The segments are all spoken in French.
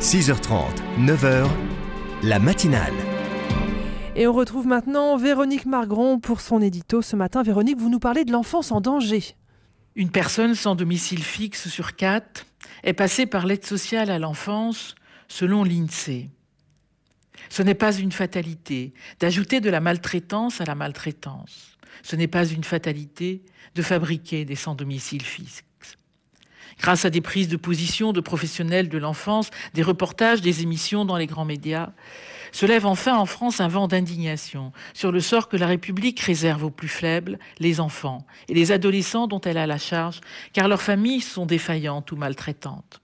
6h30, 9h, la matinale. Et on retrouve maintenant Véronique Margron pour son édito. Ce matin, Véronique, vous nous parlez de l'enfance en danger. Une personne sans domicile fixe sur quatre est passée par l'aide sociale à l'enfance, selon l'INSEE. Ce n'est pas une fatalité d'ajouter de la maltraitance à la maltraitance. Ce n'est pas une fatalité de fabriquer des sans-domicile fixe grâce à des prises de position de professionnels de l'enfance, des reportages, des émissions dans les grands médias, se lève enfin en France un vent d'indignation sur le sort que la République réserve aux plus faibles, les enfants et les adolescents dont elle a la charge, car leurs familles sont défaillantes ou maltraitantes.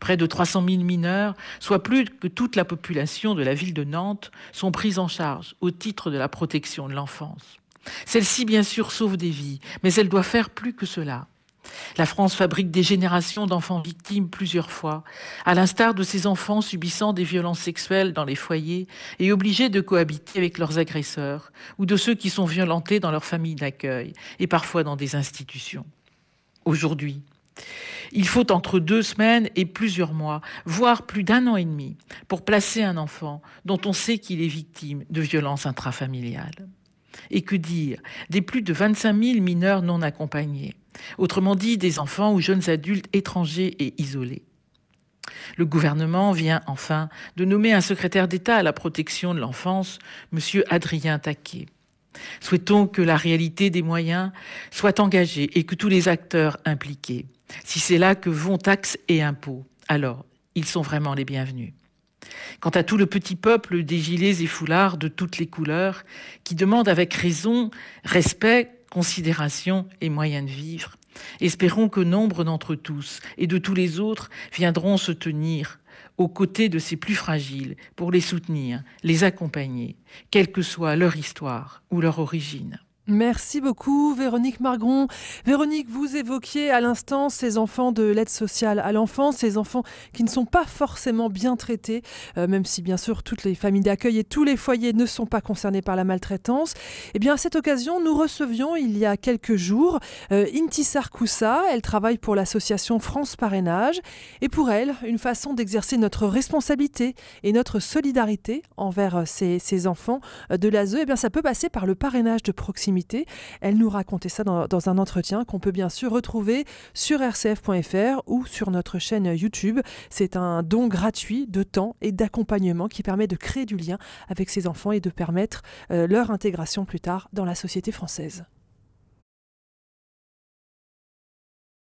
Près de 300 000 mineurs, soit plus que toute la population de la ville de Nantes, sont prises en charge au titre de la protection de l'enfance. Celle-ci, bien sûr, sauve des vies, mais elle doit faire plus que cela. La France fabrique des générations d'enfants victimes plusieurs fois, à l'instar de ces enfants subissant des violences sexuelles dans les foyers et obligés de cohabiter avec leurs agresseurs, ou de ceux qui sont violentés dans leur famille d'accueil, et parfois dans des institutions. Aujourd'hui, il faut entre deux semaines et plusieurs mois, voire plus d'un an et demi, pour placer un enfant dont on sait qu'il est victime de violences intrafamiliales. Et que dire des plus de 25 000 mineurs non accompagnés autrement dit des enfants ou jeunes adultes étrangers et isolés. Le gouvernement vient enfin de nommer un secrétaire d'État à la protection de l'enfance, M. Adrien Taquet. Souhaitons que la réalité des moyens soit engagée et que tous les acteurs impliqués, si c'est là que vont taxes et impôts, alors ils sont vraiment les bienvenus. Quant à tout le petit peuple des gilets et foulards de toutes les couleurs, qui demande avec raison respect, considération et moyens de vivre. Espérons que nombre d'entre tous et de tous les autres viendront se tenir aux côtés de ces plus fragiles pour les soutenir, les accompagner, quelle que soit leur histoire ou leur origine. Merci beaucoup Véronique Margron. Véronique, vous évoquiez à l'instant ces enfants de l'aide sociale à l'enfance, ces enfants qui ne sont pas forcément bien traités, euh, même si bien sûr toutes les familles d'accueil et tous les foyers ne sont pas concernés par la maltraitance. Eh bien à cette occasion, nous recevions il y a quelques jours euh, Inti Sarkoussa, Elle travaille pour l'association France Parrainage et pour elle, une façon d'exercer notre responsabilité et notre solidarité envers euh, ces, ces enfants de l'ASE, eh bien ça peut passer par le parrainage de proximité. Elle nous racontait ça dans, un entretien qu'on peut bien sûr retrouver sur rcf.fr ou sur notre chaîne YouTube. C'est un don gratuit de temps et d'accompagnement qui permet de créer du lien avec ces enfants et de permettre euh, leur intégration plus tard dans la société française.